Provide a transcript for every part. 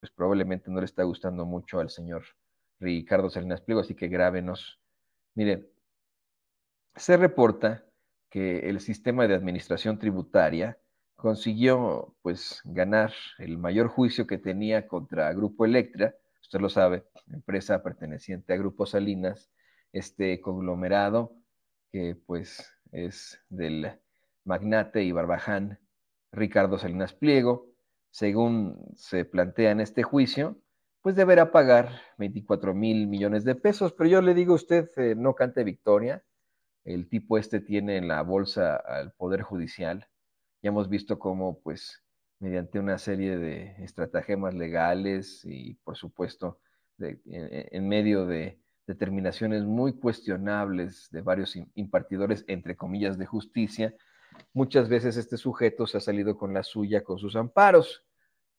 pues probablemente no le está gustando mucho al señor Ricardo Salinas Pliego, así que grábenos. Mire, se reporta que el sistema de administración tributaria consiguió pues ganar el mayor juicio que tenía contra Grupo Electra, usted lo sabe, empresa perteneciente a Grupo Salinas, este conglomerado que pues es del magnate y barbaján Ricardo Salinas Pliego, según se plantea en este juicio, pues deberá pagar 24 mil millones de pesos. Pero yo le digo a usted, eh, no cante victoria. El tipo este tiene en la bolsa al Poder Judicial. Ya hemos visto cómo, pues, mediante una serie de estratagemas legales y, por supuesto, en medio de determinaciones muy cuestionables de varios impartidores, entre comillas, de justicia, muchas veces este sujeto se ha salido con la suya, con sus amparos.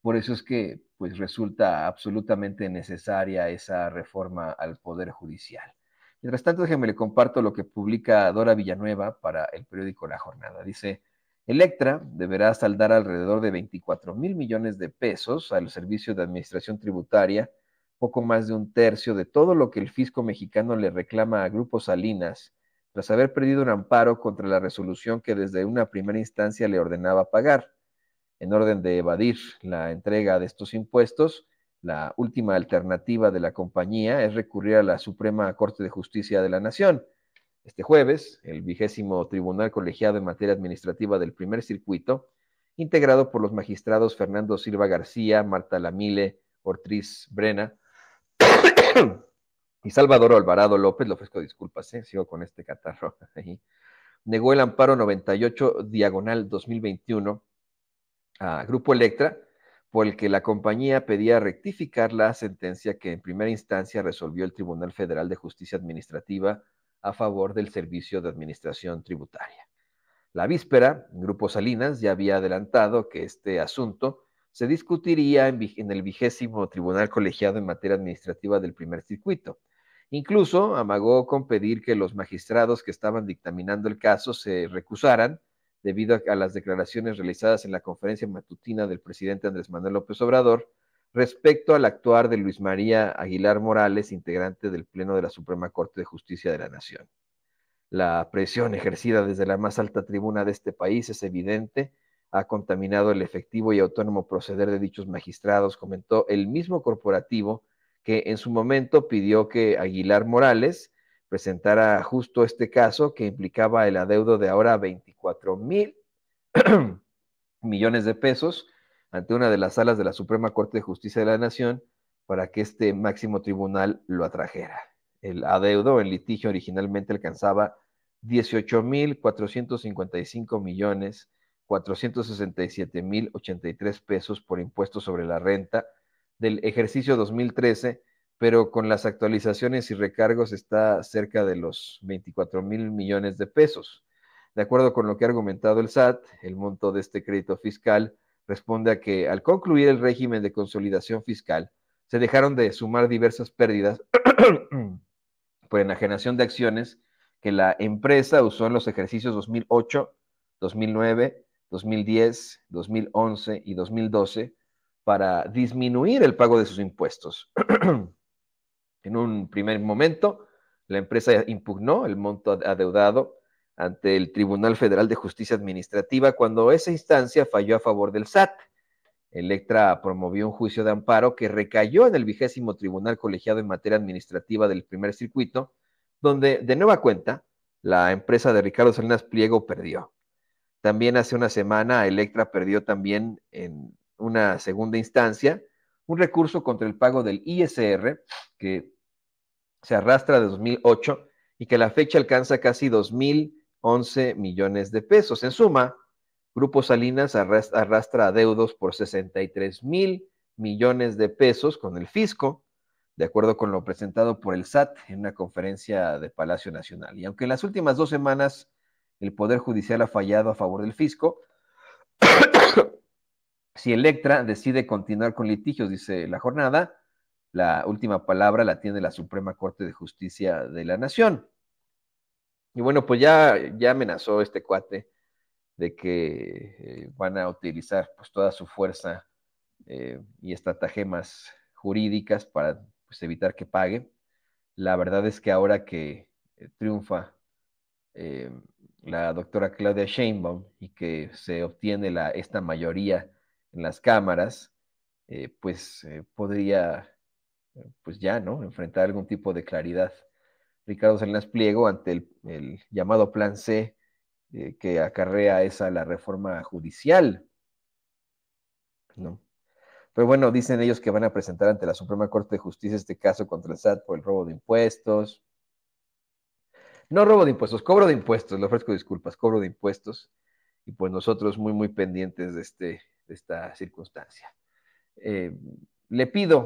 Por eso es que pues resulta absolutamente necesaria esa reforma al Poder Judicial. Mientras tanto, déjenme le comparto lo que publica Dora Villanueva para el periódico La Jornada. Dice, Electra deberá saldar alrededor de 24 mil millones de pesos al Servicio de Administración Tributaria, poco más de un tercio de todo lo que el fisco mexicano le reclama a Grupo Salinas tras haber perdido un amparo contra la resolución que desde una primera instancia le ordenaba pagar. En orden de evadir la entrega de estos impuestos, la última alternativa de la compañía es recurrir a la Suprema Corte de Justicia de la Nación. Este jueves, el vigésimo Tribunal Colegiado en Materia Administrativa del Primer Circuito, integrado por los magistrados Fernando Silva García, Marta Lamile, Ortiz Brena, y Salvador Alvarado López, le ofrezco disculpas, ¿eh? sigo con este catarro ahí. Negó el amparo 98 diagonal 2021 a Grupo Electra, por el que la compañía pedía rectificar la sentencia que en primera instancia resolvió el Tribunal Federal de Justicia Administrativa a favor del Servicio de Administración Tributaria. La víspera, Grupo Salinas ya había adelantado que este asunto se discutiría en, en el vigésimo Tribunal Colegiado en materia administrativa del primer circuito Incluso amagó con pedir que los magistrados que estaban dictaminando el caso se recusaran debido a, las declaraciones realizadas en la conferencia matutina del presidente Andrés Manuel López Obrador respecto al actuar de Luis María Aguilar Morales, integrante del Pleno de la Suprema Corte de Justicia de la Nación. La presión ejercida desde la más alta tribuna de este país es evidente, ha contaminado el efectivo y autónomo proceder de dichos magistrados, comentó el mismo corporativo que en su momento pidió que Aguilar Morales presentara justo este caso que implicaba el adeudo de ahora 24 mil millones de pesos ante una de las salas de la Suprema Corte de Justicia de la Nación para que este máximo tribunal lo atrajera. El adeudo en litigio originalmente alcanzaba mil 455 millones mil 83 pesos por impuestos sobre la renta del ejercicio 2013, pero con las actualizaciones y recargos está cerca de los 24 mil millones de pesos. De acuerdo con lo que ha argumentado el SAT, el monto de este crédito fiscal responde a que al concluir el régimen de consolidación fiscal, se dejaron de sumar diversas pérdidas por enajenación de acciones que la empresa usó en los ejercicios 2008, 2009, 2010, 2011 y 2012 para disminuir el pago de sus impuestos. en un primer momento, la empresa impugnó el monto adeudado ante el Tribunal Federal de Justicia Administrativa cuando esa instancia falló a favor del SAT. Electra promovió un juicio de amparo que recayó en el vigésimo Tribunal Colegiado en Materia Administrativa del Primer Circuito, donde, de nueva cuenta, la empresa de Ricardo Salinas Pliego perdió. También hace una semana Electra perdió también en una segunda instancia, un recurso contra el pago del ISR que se arrastra de 2008 y que a la fecha alcanza casi 2.011 millones de pesos. En suma, Grupo Salinas arrastra adeudos por 63 mil millones de pesos con el fisco, de acuerdo con lo presentado por el SAT en una conferencia de Palacio Nacional. Y aunque en las últimas dos semanas el Poder Judicial ha fallado a favor del fisco, si Electra decide continuar con litigios, dice la jornada, la última palabra la tiene la Suprema Corte de Justicia de la Nación. Y bueno, pues ya, ya amenazó este cuate de que eh, van a utilizar pues toda su fuerza eh, y estratagemas jurídicas para pues, evitar que pague. La verdad es que ahora que eh, triunfa la doctora Claudia Sheinbaum y que se obtiene la, esta mayoría en las cámaras, eh, pues eh, podría, eh, pues ya, ¿no? Enfrentar algún tipo de claridad. Ricardo Salinas Pliego, ante el, llamado Plan C que acarrea esa la reforma judicial, ¿no? Pero bueno, dicen ellos que van a presentar ante la Suprema Corte de Justicia este caso contra el SAT por el robo de impuestos. No robo de impuestos, cobro de impuestos, le ofrezco disculpas, cobro de impuestos. Y pues nosotros muy, muy pendientes de este, esta circunstancia. Eh, le pido